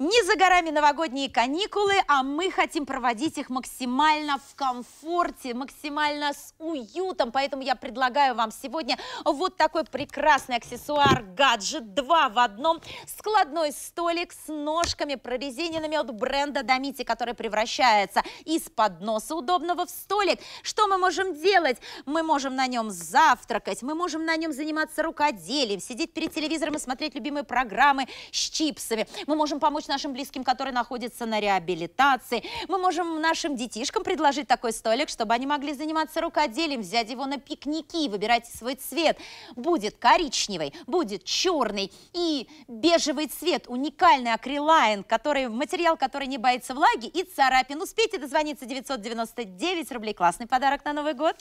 Не за горами новогодние каникулы, а мы хотим проводить их максимально в комфорте, максимально с уютом. Поэтому я предлагаю вам сегодня вот такой прекрасный аксессуар, гаджет, два в одном. Складной столик с ножками прорезиненными от бренда Домити, который превращается из подноса удобного в столик. Что мы можем делать? Мы можем на нем завтракать, мы можем на нем заниматься рукоделием, сидеть перед телевизором и смотреть любимые программы с чипсами. Мы можем помочь нашим близким, которые находятся на реабилитации. Мы можем нашим детишкам предложить такой столик, чтобы они могли заниматься рукоделием, взять его на пикники, выбирать свой цвет. Будет коричневый, будет черный и бежевый цвет, уникальный акрилайн, который, материал, который не боится влаги и царапин. Успейте дозвониться 999 рублей. Классный подарок на Новый год.